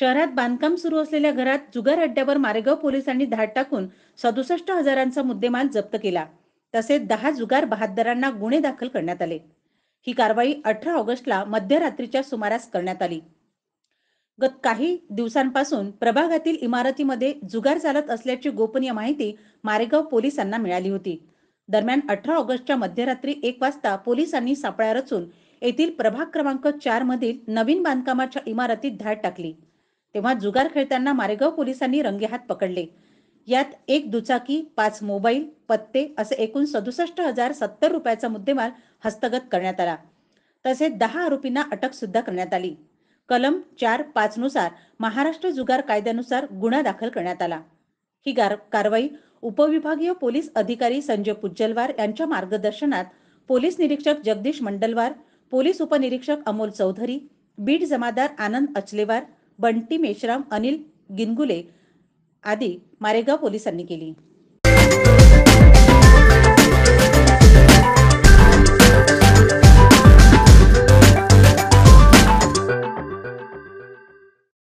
शहरात बांधकाम सुरू असलेल्या घरात जुगार अड्ड्यावर मारेगाव पोलिसांनी धाड टाकून सदुसष्ट हजारांचा मुद्देमाल जप्त केला तसेच दहा जुगार बहादरांना गुन्हे दाखल करण्यात आले ही कारवाई अठरा ऑगस्टला मध्यरात्रीच्या सुमारास करण्यात आली गत काही दिवसांपासून प्रभागातील इमारतीमध्ये जुगार चालत असल्याची गोपनीय माहिती मारेगाव पोलिसांना मिळाली होती दरम्यान अठरा ऑगस्टच्या मध्यरात्री एक वाजता पोलिसांनी सापळा रचून येथील प्रभाग क्रमांक चार मधील नवीन बांधकामाच्या इमारतीत धाड टाकली तेव्हा जुगार खेळताना मारेगाव पोलिसांनी रंगेहात पकडले यात एक दुचाकी पाच मोबाईल पत्ते असे एकूण सदुसष्ट हजार सत्तर रुपयाचा मुद्देमाल हस्तगत करण्यात आला तसेच दहा आरोपींना अटक सुद्धा करण्यात आली कलम चार पाच नुसार महाराष्ट्र जुगार कायद्यानुसार गुन्हा दाखल करण्यात आला ही कारवाई उपविभागीय पोलीस अधिकारी संजय पुज्जलवार यांच्या मार्गदर्शनात पोलीस निरीक्षक जगदीश मंडलवार पोलीस उपनिरीक्षक अमोल चौधरी बीड जमादार आनंद अचलेवार बंटी मेश्राम अनिल गिनगुले आदी मारेगाव पोलिसांनी केली